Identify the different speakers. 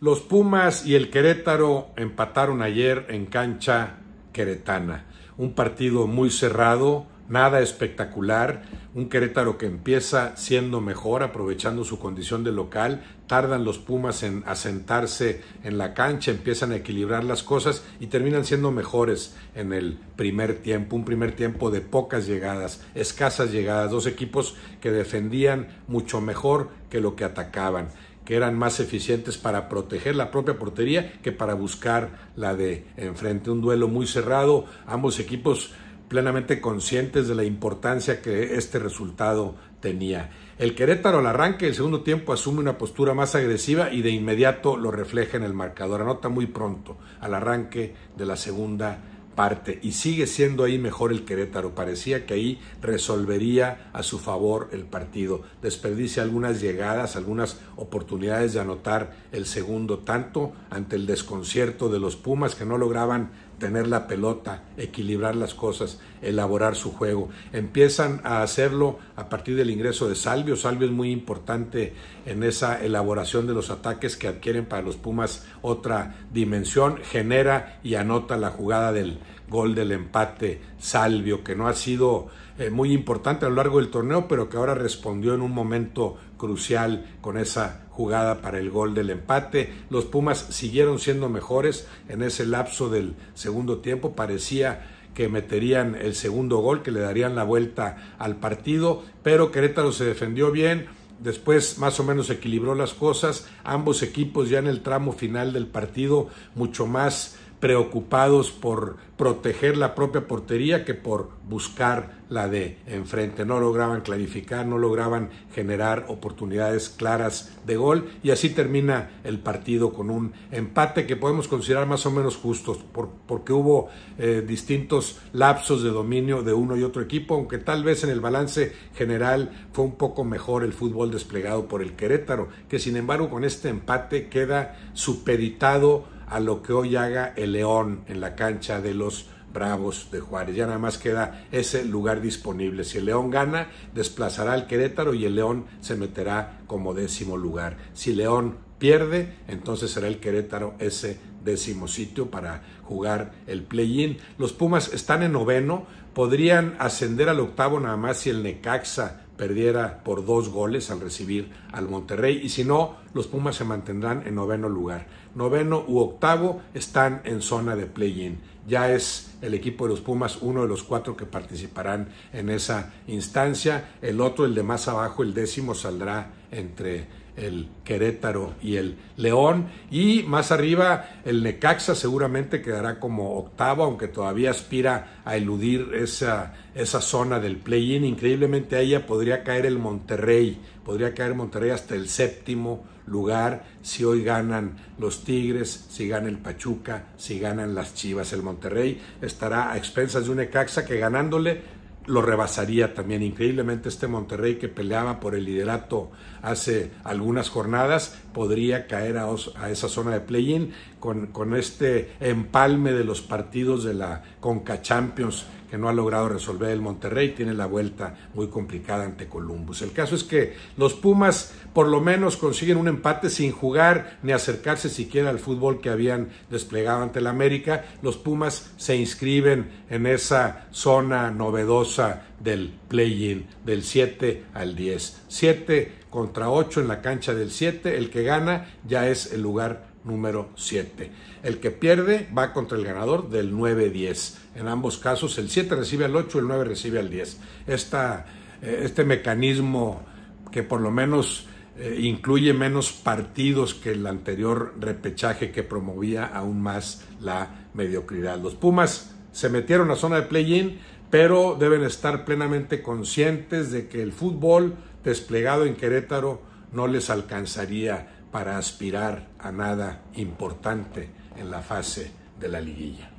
Speaker 1: Los Pumas y el Querétaro empataron ayer en cancha queretana. Un partido muy cerrado, nada espectacular. Un Querétaro que empieza siendo mejor, aprovechando su condición de local. Tardan los Pumas en asentarse en la cancha, empiezan a equilibrar las cosas y terminan siendo mejores en el primer tiempo. Un primer tiempo de pocas llegadas, escasas llegadas. Dos equipos que defendían mucho mejor que lo que atacaban que eran más eficientes para proteger la propia portería que para buscar la de enfrente. Un duelo muy cerrado, ambos equipos plenamente conscientes de la importancia que este resultado tenía. El Querétaro al arranque del segundo tiempo asume una postura más agresiva y de inmediato lo refleja en el marcador. Anota muy pronto al arranque de la segunda parte y sigue siendo ahí mejor el Querétaro. Parecía que ahí resolvería a su favor el partido. Desperdicia algunas llegadas, algunas oportunidades de anotar el segundo tanto ante el desconcierto de los Pumas que no lograban tener la pelota, equilibrar las cosas, elaborar su juego. Empiezan a hacerlo a partir del ingreso de Salvio. Salvio es muy importante en esa elaboración de los ataques que adquieren para los Pumas otra dimensión. Genera y anota la jugada del gol del empate Salvio, que no ha sido eh, muy importante a lo largo del torneo, pero que ahora respondió en un momento crucial con esa jugada para el gol del empate. Los Pumas siguieron siendo mejores en ese lapso del segundo tiempo. Parecía que meterían el segundo gol, que le darían la vuelta al partido, pero Querétaro se defendió bien. Después más o menos equilibró las cosas. Ambos equipos ya en el tramo final del partido mucho más preocupados por proteger la propia portería que por buscar la de enfrente. No lograban clarificar, no lograban generar oportunidades claras de gol y así termina el partido con un empate que podemos considerar más o menos justo porque hubo eh, distintos lapsos de dominio de uno y otro equipo, aunque tal vez en el balance general fue un poco mejor el fútbol desplegado por el Querétaro, que sin embargo con este empate queda supeditado a lo que hoy haga el León en la cancha de los Bravos de Juárez. Ya nada más queda ese lugar disponible. Si el León gana, desplazará al Querétaro y el León se meterá como décimo lugar. Si León pierde, entonces será el Querétaro ese décimo sitio para jugar el play-in. Los Pumas están en noveno, podrían ascender al octavo nada más si el Necaxa perdiera por dos goles al recibir al Monterrey y si no, los Pumas se mantendrán en noveno lugar. Noveno u octavo están en zona de play-in ya es el equipo de los Pumas uno de los cuatro que participarán en esa instancia. El otro, el de más abajo, el décimo, saldrá entre el Querétaro y el León. Y más arriba, el Necaxa seguramente quedará como octavo, aunque todavía aspira a eludir esa, zona del play-in. Increíblemente a ella podría caer el Monterrey, podría caer Monterrey hasta el séptimo lugar si hoy ganan los Tigres, si gana el Pachuca, si ganan las Chivas. El Monterrey estará a expensas de un Ecaxa que ganándole lo rebasaría también increíblemente este Monterrey que peleaba por el liderato hace algunas jornadas podría caer a, esa zona de play-in con, con, este empalme de los partidos de la Conca Champions que no ha logrado resolver el Monterrey, tiene la vuelta muy complicada ante Columbus. El caso es que los Pumas por lo menos consiguen un empate sin jugar ni acercarse siquiera al fútbol que habían desplegado ante el América. Los Pumas se inscriben en esa zona novedosa del play-in, del 7 al 10. 7 contra 8 en la cancha del 7, el que gana ya es el lugar número 7. El que pierde va contra el ganador del 9-10. En ambos casos, el 7 recibe al 8, y el 9 recibe al 10. Eh, este mecanismo que por lo menos eh, incluye menos partidos que el anterior repechaje que promovía aún más la mediocridad. Los Pumas se metieron a zona de play-in, pero deben estar plenamente conscientes de que el fútbol desplegado en Querétaro no les alcanzaría para aspirar a nada importante en la fase de la liguilla.